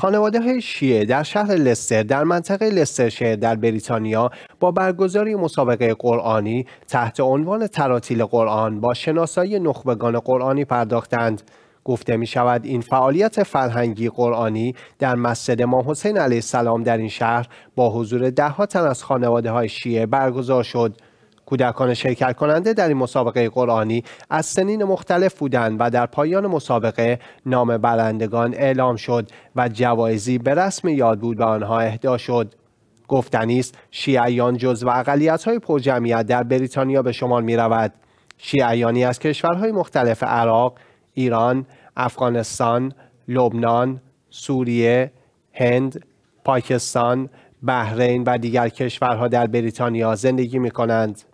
خانواده شیعه در شهر لستر در منطقه لسترشهر در بریتانیا با برگزاری مسابقه قرآنی تحت عنوان تراتیل قرآن با شناسایی نخبگان قرآنی پرداختند. گفته می شود این فعالیت فرهنگی قرآنی در مسجد ما حسین علیه السلام در این شهر با حضور ها تن از خانواده های شیعه برگزار شد. کودکان شرکت کننده در این مسابقه قرآنی از سنین مختلف بودند و در پایان مسابقه نام برندگان اعلام شد و جوایزی به رسم یاد بود به آنها اهدا شد گفتنی است شیعیان جز و اقلیت‌های پرجمعیت در بریتانیا به شمار می رود. شیعیانی از کشورهای مختلف عراق، ایران، افغانستان، لبنان، سوریه، هند، پاکستان، بحرین و دیگر کشورها در بریتانیا زندگی می کنند.